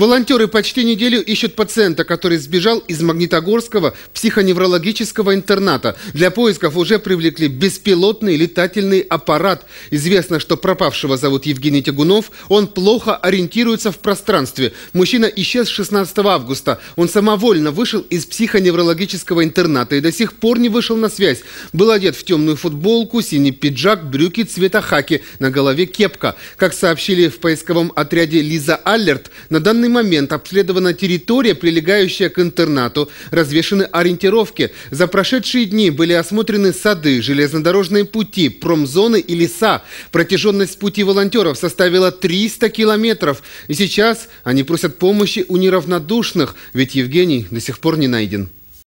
Волонтеры почти неделю ищут пациента, который сбежал из Магнитогорского психоневрологического интерната. Для поисков уже привлекли беспилотный летательный аппарат. Известно, что пропавшего зовут Евгений Тягунов. Он плохо ориентируется в пространстве. Мужчина исчез 16 августа. Он самовольно вышел из психоневрологического интерната и до сих пор не вышел на связь. Был одет в темную футболку, синий пиджак, брюки цвета хаки, на голове кепка. Как сообщили в поисковом отряде Лиза Аллерт, на данный момент обследована территория, прилегающая к интернату, развешены ориентировки. За прошедшие дни были осмотрены сады, железнодорожные пути, промзоны и леса. Протяженность пути волонтеров составила 300 километров. И сейчас они просят помощи у неравнодушных, ведь Евгений до сих пор не найден.